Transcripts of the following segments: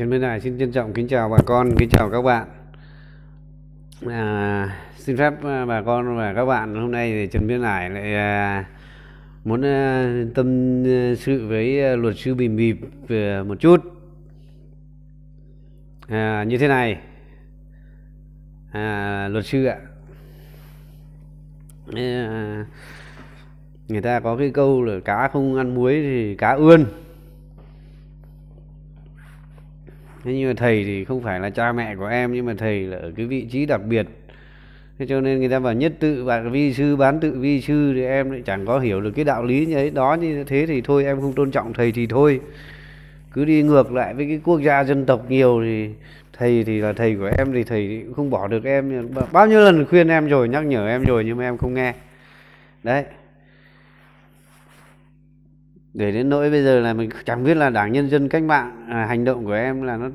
Trần Minh Đại xin trân trọng kính chào bà con, kính chào các bạn. À, xin phép à, bà con và các bạn hôm nay thì Trần Minh Đại lại à, muốn à, tâm à, sự với à, luật sư Bình Bịp một chút. À, như thế này, à, luật sư ạ. À, người ta có cái câu là cá không ăn muối thì cá ươn thế nhưng mà thầy thì không phải là cha mẹ của em nhưng mà thầy là ở cái vị trí đặc biệt thế cho nên người ta bảo nhất tự và vi sư bán tự vi sư thì em lại chẳng có hiểu được cái đạo lý như ấy đó như thế thì thôi em không tôn trọng thầy thì thôi cứ đi ngược lại với cái quốc gia dân tộc nhiều thì thầy thì là thầy của em thì thầy cũng không bỏ được em bao nhiêu lần khuyên em rồi nhắc nhở em rồi nhưng mà em không nghe đấy để đến nỗi bây giờ là mình chẳng biết là đảng nhân dân cách mạng à, hành động của em là nó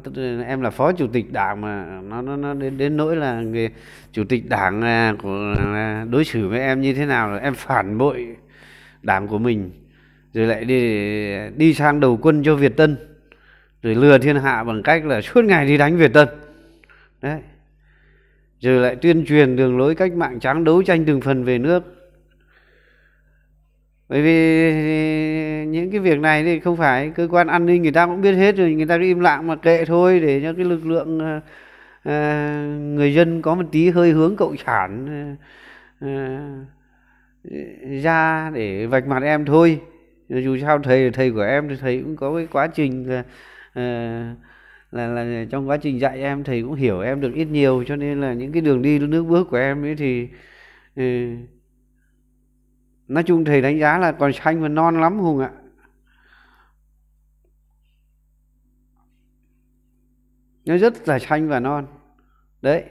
em là phó chủ tịch đảng mà nó nó nó đến đến nỗi là người chủ tịch đảng à, của à, đối xử với em như thế nào là em phản bội đảng của mình rồi lại đi đi sang đầu quân cho Việt Tân rồi lừa thiên hạ bằng cách là suốt ngày đi đánh Việt Tân đấy rồi lại tuyên truyền đường lối cách mạng trắng đấu tranh từng phần về nước bởi vì những cái việc này thì không phải cơ quan an ninh người ta cũng biết hết rồi người ta cứ im lặng mà kệ thôi để cho cái lực lượng uh, người dân có một tí hơi hướng cộng sản uh, ra để vạch mặt em thôi dù sao thầy thầy của em thì thầy cũng có cái quá trình là, uh, là là trong quá trình dạy em thầy cũng hiểu em được ít nhiều cho nên là những cái đường đi nước bước của em ấy thì uh, nói chung thầy đánh giá là còn xanh và non lắm hùng ạ nó rất là xanh và non đấy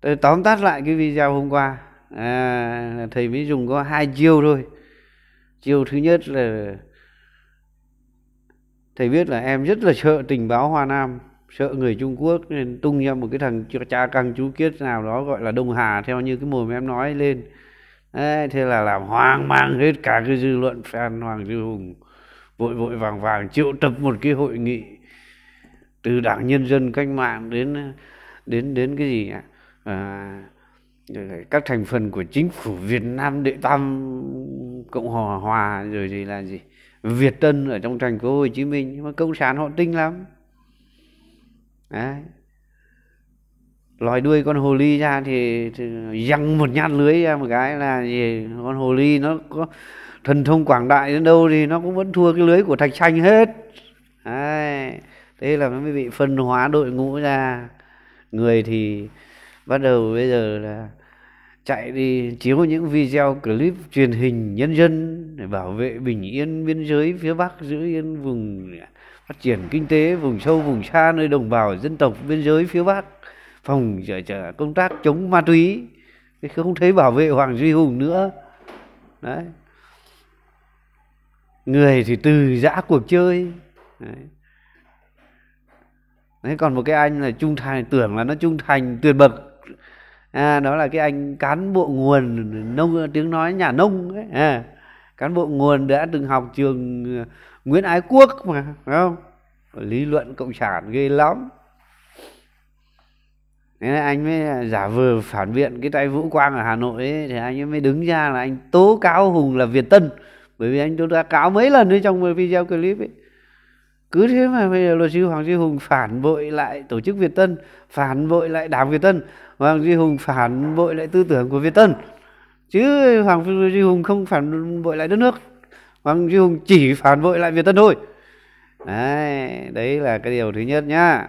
tôi tóm tắt lại cái video hôm qua à, thầy mới dùng có hai chiêu thôi chiêu thứ nhất là thầy biết là em rất là sợ tình báo hoa nam sợ người trung quốc nên tung ra một cái thằng cha căng chú kiết nào đó gọi là đông hà theo như cái mồm em nói lên Đấy, thế là làm hoang mang hết cả cái dư luận fan Hoàng Duy Hùng vội vội vàng vàng triệu tập một cái hội nghị từ đảng nhân dân cách mạng đến đến đến cái gì ạ à, các thành phần của chính phủ Việt Nam Đệ Tam Cộng hòa Hòa rồi gì là gì Việt Tân ở trong thành phố Hồ Chí Minh nhưng mà cộng sản họ tinh lắm đấy lòi đuôi con hồ ly ra thì, thì răng một nhát lưới ra một cái là gì con hồ ly nó có thần thông quảng đại đến đâu thì nó cũng vẫn thua cái lưới của thạch xanh hết Đấy. thế là nó mới bị phân hóa đội ngũ ra người thì bắt đầu bây giờ là chạy đi chiếu những video clip truyền hình nhân dân để bảo vệ bình yên biên giới phía bắc giữ yên vùng phát triển kinh tế vùng sâu vùng xa nơi đồng bào dân tộc biên giới phía bắc phòng công tác chống ma túy không thấy bảo vệ hoàng duy hùng nữa đấy người thì từ giã cuộc chơi đấy. đấy còn một cái anh là trung thành tưởng là nó trung thành tuyệt bậc à, đó là cái anh cán bộ nguồn nông tiếng nói nhà nông ấy à, cán bộ nguồn đã từng học trường ờ, nguyễn ái quốc mà phải không lý luận cộng sản ghê lắm thế anh mới giả vờ phản biện cái tay vũ quang ở hà nội ấy, thì anh mới đứng ra là anh tố cáo hùng là việt tân bởi vì anh tố cáo mấy lần ấy trong video clip ấy cứ thế mà bây giờ luật sư hoàng duy hùng phản bội lại tổ chức việt tân phản bội lại đảng việt tân hoàng duy hùng phản bội lại tư tưởng của việt tân chứ hoàng duy hùng không phản bội lại đất nước hoàng duy hùng chỉ phản bội lại việt tân thôi đấy, đấy là cái điều thứ nhất nhá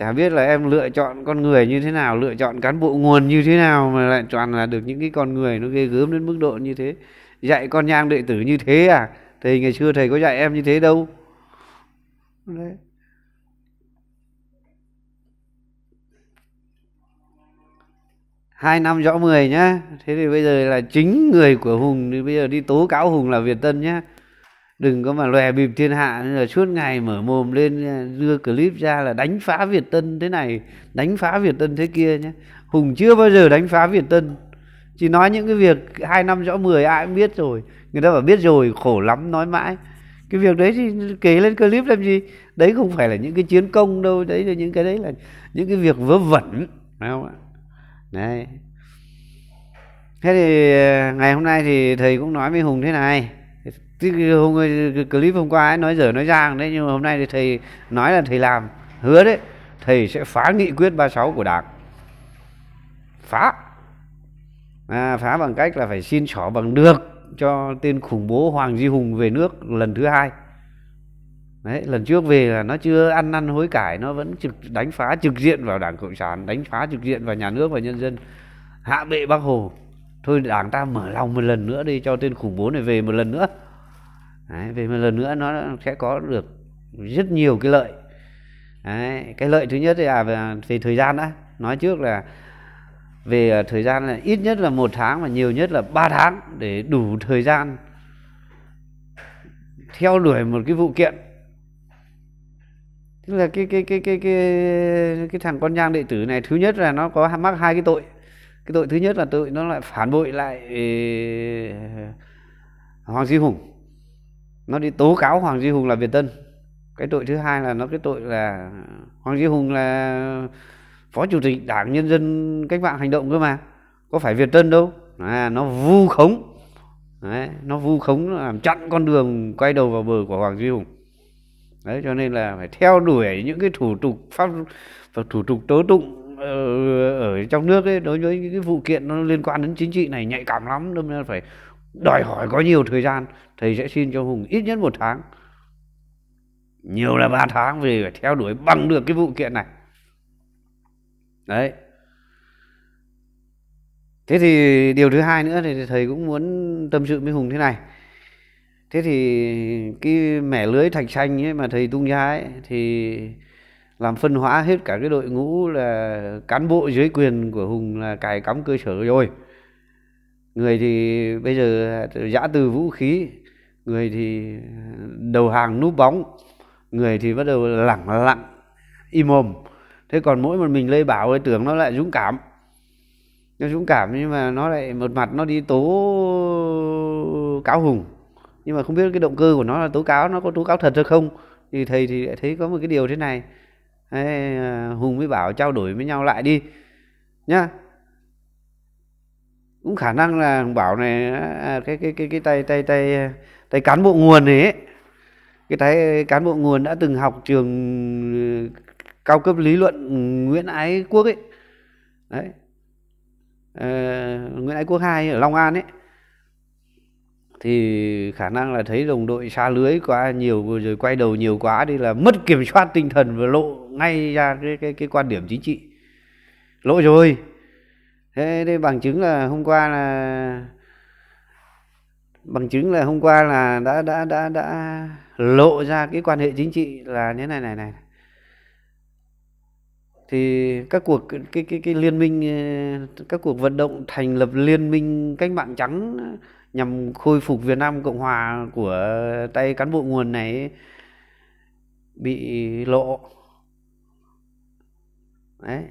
chả biết là em lựa chọn con người như thế nào lựa chọn cán bộ nguồn như thế nào mà lại toàn là được những cái con người nó ghê gớm đến mức độ như thế dạy con nhang đệ tử như thế à thầy ngày xưa thầy có dạy em như thế đâu Đấy. hai năm rõ mười nhá thế thì bây giờ là chính người của hùng thì bây giờ đi tố cáo hùng là việt tân nhá đừng có mà lòe bịp thiên hạ nên là suốt ngày mở mồm lên à, đưa clip ra là đánh phá Việt Tân thế này đánh phá Việt Tân thế kia nhé Hùng chưa bao giờ đánh phá Việt Tân chỉ nói những cái việc hai năm rõ 10 ai cũng biết rồi người ta bảo biết rồi khổ lắm nói mãi cái việc đấy thì kể lên clip làm gì đấy không phải là những cái chiến công đâu đấy là những cái đấy là những cái việc vớ vẩn phải không ạ đấy thế thì à, ngày hôm nay thì thầy cũng nói với hùng thế này cái hôm clip hôm qua ấy nói dở nói giang đấy nhưng mà hôm nay thì thầy nói là thầy làm hứa đấy thầy sẽ phá nghị quyết 36 của đảng phá à, phá bằng cách là phải xin xỏ bằng được cho tên khủng bố Hoàng di Hùng về nước lần thứ hai đấy lần trước về là nó chưa ăn năn hối cải nó vẫn trực đánh phá trực diện vào đảng cộng sản đánh phá trực diện vào nhà nước và nhân dân hạ bệ bác hồ thôi đảng ta mở lòng một lần nữa đi cho tên khủng bố này về một lần nữa Đấy, về một lần nữa nó sẽ có được rất nhiều cái lợi Đấy, cái lợi thứ nhất là về, à, về thời gian đã nói trước là về à, thời gian là ít nhất là một tháng và nhiều nhất là 3 tháng để đủ thời gian theo đuổi một cái vụ kiện tức là cái cái cái cái cái cái thằng con nhang đệ tử này thứ nhất là nó có mắc hai cái tội cái tội thứ nhất là tội nó lại phản bội lại ờ, Hoàng di Hùng nó đi tố cáo hoàng duy hùng là việt tân cái tội thứ hai là nó cái tội là hoàng duy hùng là phó chủ tịch đảng nhân dân cách mạng hành động cơ mà có phải việt tân đâu à, nó vu khống đấy, nó vu khống làm chặn con đường quay đầu vào bờ của hoàng duy hùng đấy cho nên là phải theo đuổi những cái thủ tục pháp và thủ tục tố tụng ở, ở trong nước ấy, đối với những cái vụ kiện nó liên quan đến chính trị này nhạy cảm lắm nên phải đòi hỏi có nhiều thời gian thầy sẽ xin cho hùng ít nhất một tháng nhiều là ba tháng vì phải theo đuổi bằng được cái vụ kiện này đấy thế thì điều thứ hai nữa thì thầy cũng muốn tâm sự với hùng thế này thế thì cái mẻ lưới thạch xanh ấy mà thầy tung ra ấy thì làm phân hóa hết cả cái đội ngũ là cán bộ dưới quyền của hùng là cài cắm cơ sở rồi người thì bây giờ giã từ vũ khí người thì đầu hàng núp bóng người thì bắt đầu lẳng lặng im mồm thế còn mỗi một mình lê bảo ấy tưởng nó lại dũng cảm nó dũng cảm nhưng mà nó lại một mặt nó đi tố cáo hùng nhưng mà không biết cái động cơ của nó là tố cáo nó có tố cáo thật hay không thì thầy thì lại thấy có một cái điều thế này Đấy, à, hùng mới bảo trao đổi với nhau lại đi nhá cũng khả năng là bảo này à, à, cái cái cái cái tay tay tay tay cán bộ nguồn này ấy. cái tay cán bộ nguồn đã từng học trường ờ, cao cấp lý luận Nguyễn Ái Quốc ấy đấy à, Nguyễn Ái Quốc hai ở Long An ấy thì khả năng là thấy đồng đội xa lưới quá nhiều rồi quay đầu nhiều quá đi là mất kiểm soát tinh thần và lộ ngay ra cái cái cái quan điểm chính trị lộ rồi thế đây bằng chứng là hôm qua là bằng chứng là hôm qua là đã đã đã đã lộ ra cái quan hệ chính trị là thế này này này thì các cuộc cái cái cái liên minh ờ, các cuộc vận động thành lập liên minh cách mạng trắng nhằm khôi phục Việt Nam Cộng hòa của tay cán bộ nguồn này bị lộ đấy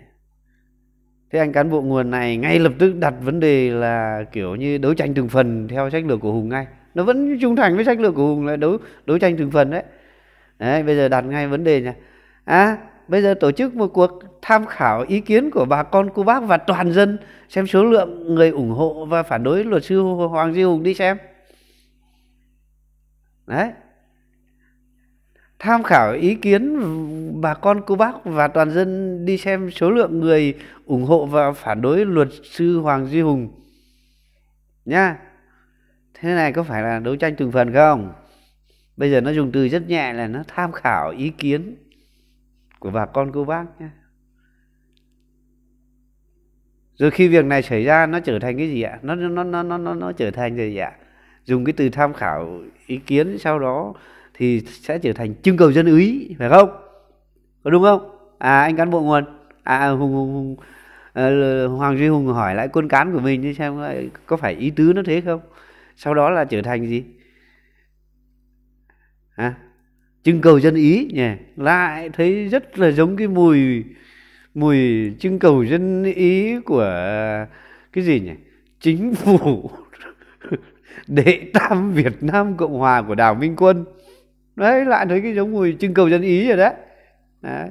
thế anh cán bộ nguồn này ngay lập tức đặt vấn đề là kiểu như đấu tranh từng phần theo sách lược của hùng ngay nó vẫn trung thành với sách lược của hùng là đấu đấu tranh từng phần đấy đấy bây giờ đặt ngay vấn đề nha à bây giờ tổ chức một cuộc tham khảo ý kiến của bà con cô bác và toàn dân xem số lượng người ủng hộ và phản đối luật sư hoàng duy hùng đi xem đấy tham khảo ý kiến bà con cô bác và toàn dân đi xem số lượng người ủng hộ và phản đối luật sư Hoàng Duy Hùng nha thế này có phải là đấu tranh từng phần không bây giờ nó dùng từ rất nhẹ là nó tham khảo ý kiến của bà con cô bác nha rồi khi việc này xảy ra nó trở thành cái gì ạ nó nó nó nó nó, nó trở thành gì ạ dùng cái từ tham khảo ý kiến sau đó thì sẽ trở thành trưng cầu dân ý phải không có đúng không à anh cán bộ nguồn à hùng hùng, hùng ờ, hoàng duy hùng hỏi lại quân cán của mình xem có phải ý tứ nó thế không sau đó là trở thành gì à, trưng cầu dân ý nhỉ lại thấy rất là giống cái mùi mùi trưng cầu dân ý của cái gì nhỉ chính phủ đệ tam việt nam cộng hòa của đào minh quân đấy lại thấy cái giống mùi trưng cầu dân ý rồi đấy. đấy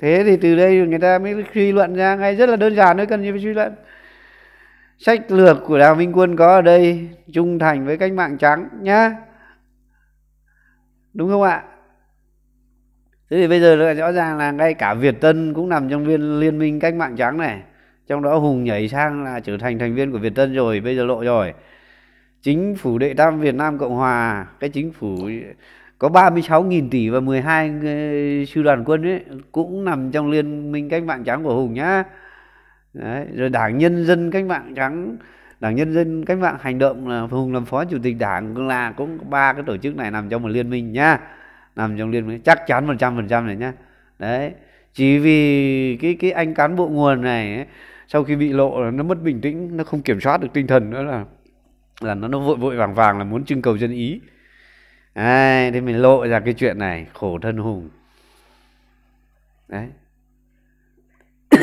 thế thì từ đây người ta mới suy luận ra ngay rất là đơn giản thôi cần gì phải suy luận sách lược của đào minh quân có ở đây trung thành với cách mạng trắng nhá đúng không ạ thế thì bây giờ là rõ ràng là ngay cả việt tân cũng nằm trong viên liên minh cách mạng trắng này trong đó hùng nhảy sang là trở thành thành viên của việt tân rồi bây giờ lộ rồi chính phủ đệ tam việt nam cộng hòa cái chính phủ có 36.000 tỷ và 12 ờ, sư đoàn quân ấy cũng nằm trong liên minh cách mạng trắng của Hùng nhá. Đấy, rồi Đảng Nhân dân cách mạng trắng, Đảng Nhân dân cách mạng hành động là Hùng làm phó chủ tịch Đảng là cũng ba cái tổ chức này nằm trong một liên minh nhá. Nằm trong liên minh chắc chắn 100% này nhá. Đấy. Chỉ vì cái cái anh cán bộ nguồn này ấy, sau khi bị lộ là nó mất bình tĩnh, nó không kiểm soát được tinh thần nữa là là nó, nó vội vội vàng vàng là muốn trưng cầu dân ý đấy, thì mình lộ ra cái chuyện này khổ thân hùng đấy thế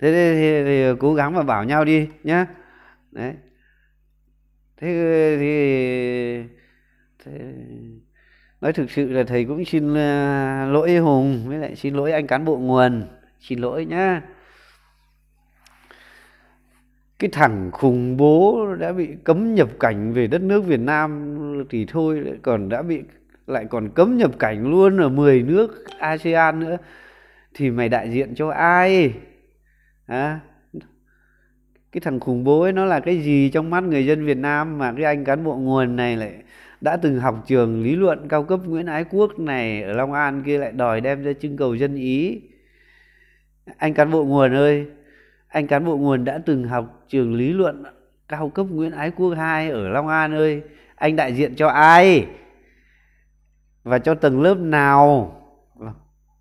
thì, thì, thì cố gắng mà bảo nhau đi nhá đấy thế thì, thế nói thực sự là thầy cũng xin à, lỗi hùng với lại xin lỗi anh cán bộ nguồn xin lỗi nhá cái thằng khủng bố đã bị cấm nhập cảnh về đất nước Việt Nam thì thôi còn đã bị lại còn cấm nhập cảnh luôn ở 10 nước ASEAN nữa thì mày đại diện cho ai à, cái thằng khủng bố ấy nó là cái gì trong mắt người dân Việt Nam mà cái anh cán bộ nguồn này lại đã từng học trường lý luận cao cấp Nguyễn Ái Quốc này ở Long An kia lại đòi đem ra trưng cầu dân ý anh cán bộ nguồn ơi anh cán bộ nguồn đã từng học trường lý luận cao cấp Nguyễn Ái Quốc 2 ở Long An ơi anh đại diện cho ai và cho tầng lớp nào vâng.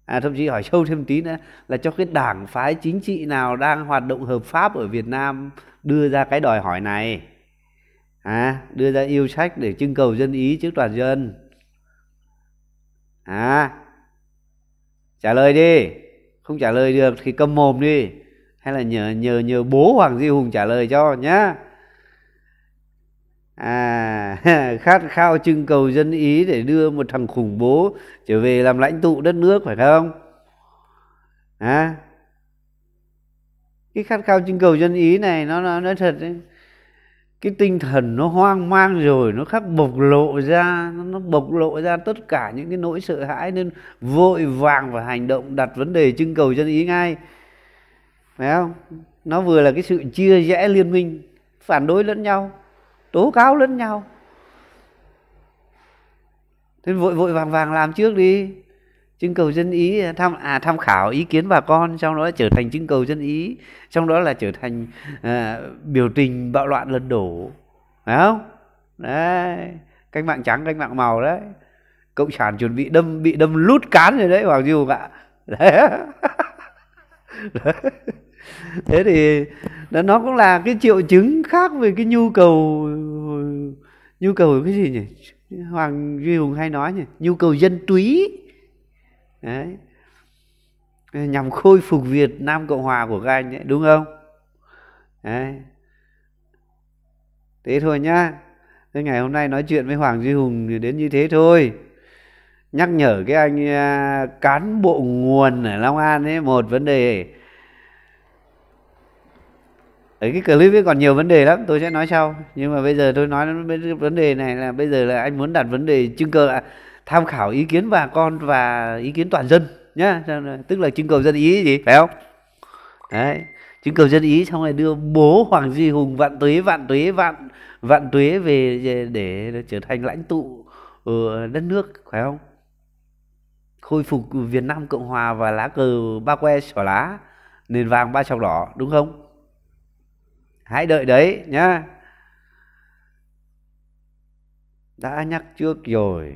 à, thậm chí hỏi sâu thêm tí nữa là cho cái đảng phái chính trị nào đang hoạt động hợp pháp ở Việt Nam đưa ra cái đòi hỏi này à, đưa ra yêu sách để trưng cầu dân ý trước toàn dân à, trả lời đi không trả lời được thì câm mồm đi hay là nhờ nhờ nhờ bố hoàng duy hùng trả lời cho nhá à khát khao trưng cầu dân ý để đưa một thằng khủng bố trở về làm lãnh tụ đất nước phải không à cái khát khao trưng cầu dân ý này nó nó nói thật đấy cái tinh thần nó hoang mang rồi nó khắc bộc lộ ra nó bộc lộ ra tất cả những cái nỗi sợ hãi nên vội vàng và hành động đặt vấn đề trưng cầu dân ý ngay phải không nó vừa là cái sự chia rẽ liên minh phản đối lẫn nhau tố cáo lẫn nhau thế vội vội vàng vàng làm trước đi trưng cầu dân ý tham à tham khảo ý kiến bà con trong đó trở thành trưng cầu dân ý trong đó là trở thành à, biểu tình bạo loạn lật đổ phải không đấy cách mạng trắng cách mạng màu đấy cộng sản chuẩn bị đâm bị đâm lút cán rồi đấy hoàng du ạ đấy. đấy thế thì nó cũng là cái triệu chứng khác về cái nhu cầu nhu cầu cái gì nhỉ hoàng duy hùng hay nói nhỉ nhu cầu dân túy đấy nhằm khôi phục việt nam cộng hòa của các anh ấy đúng không đấy thế thôi nhá thế ngày hôm nay nói chuyện với hoàng duy hùng thì đến như thế thôi nhắc nhở cái anh à, cán bộ nguồn ở long an ấy một vấn đề ở cái clip ấy còn nhiều vấn đề lắm tôi sẽ nói sau nhưng mà bây giờ tôi nói đến vấn đề này là bây giờ là anh muốn đặt vấn đề trưng cầu à, tham khảo ý kiến bà con và ý kiến toàn dân nhá tức là trưng cầu dân ý gì phải không đấy trưng cầu dân ý xong rồi đưa bố hoàng duy hùng vạn tuế vạn tuế vạn vạn tuế về để trở thành lãnh tụ ở đất nước phải không khôi phục việt nam cộng hòa và lá cờ ba que xỏ lá nền vàng ba sọc đỏ đúng không hãy đợi đấy nhá đã nhắc trước rồi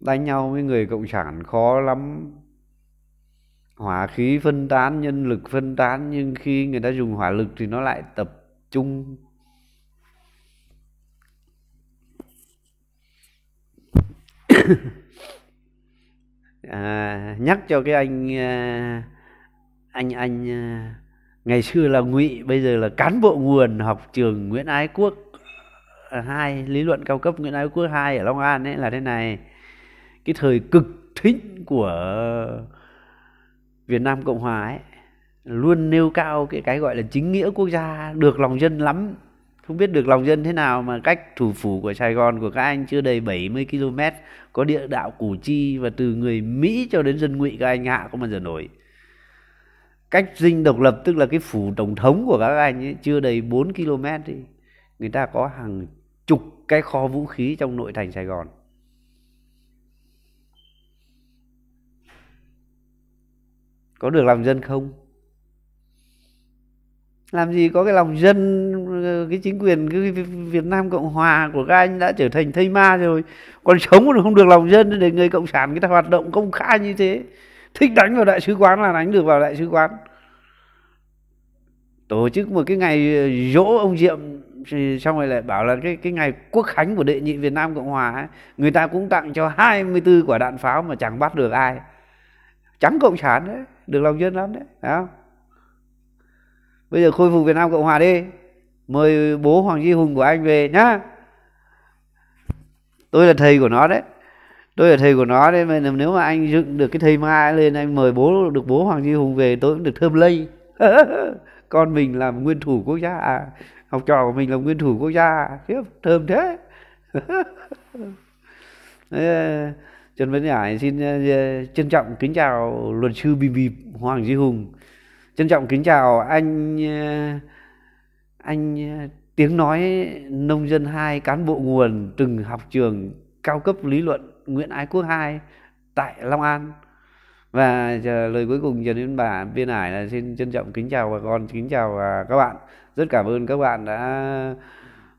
đánh nhau với người cộng sản khó lắm hỏa khí phân tán nhân lực phân tán nhưng khi người ta dùng hỏa lực thì nó lại tập trung à, nhắc cho cái anh à, anh anh à, ngày xưa là ngụy bây giờ là cán bộ nguồn học trường nguyễn ái quốc à, hai lý luận cao cấp nguyễn ái quốc hai ở long an ấy là thế này cái thời cực thịnh của việt nam cộng hòa ấy luôn nêu cao cái cái gọi là chính nghĩa quốc gia được lòng dân lắm không biết được lòng dân thế nào mà cách thủ phủ của Sài Gòn của các anh chưa đầy 70 km có địa đạo Củ Chi và từ người Mỹ cho đến dân ngụy các anh hạ không bao giờ nổi cách dinh độc lập tức là cái phủ tổng thống của các anh ấy chưa đầy 4 km thì người ta có hàng chục cái kho vũ khí trong nội thành Sài Gòn có được làm dân không làm gì có cái lòng dân cái chính quyền cái Việt Nam Cộng Hòa của các anh đã trở thành thây ma rồi còn sống còn không được lòng dân để người cộng sản người ta hoạt động công khai như thế thích đánh vào đại sứ quán là đánh được vào đại sứ quán tổ chức một cái ngày dỗ ông diệm thì xong rồi lại bảo là cái cái ngày quốc khánh của đệ nhị Việt Nam Cộng Hòa ấy, người ta cũng tặng cho 24 quả đạn pháo mà chẳng bắt được ai trắng cộng sản đấy được lòng dân lắm đấy phải bây giờ khôi phục Việt Nam Cộng Hòa đi mời bố Hoàng Duy Hùng của anh về nhá tôi là thầy của nó đấy tôi là thầy của nó nên mà nếu mà anh dựng được cái thầy mai lên anh mời bố được bố hoàng duy hùng về tôi cũng được thơm lây con mình làm nguyên thủ quốc gia à, học trò của mình là nguyên thủ quốc gia khiếp à, thơm thế Trần Văn Hải xin ờ, ờ, trân trọng kính chào luật sư Bì Bì Hoàng Duy Hùng trân trọng kính chào anh ờ, anh tiếng nói nông dân hai cán bộ nguồn từng học trường cao cấp lý luận Nguyễn Ái Quốc 2 tại Long An và lời cuối cùng dành đến Bà Biên ải là xin trân trọng kính chào bà con kính chào các bạn rất cảm ơn các bạn đã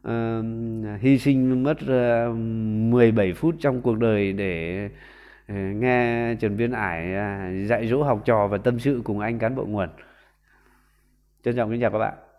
uh, hy sinh mất uh, ờ, 17 phút trong cuộc đời để uh, nghe Trần Biên Ải uh, dạy dỗ học trò và tâm sự cùng anh cán bộ nguồn trân trọng kính chào các bạn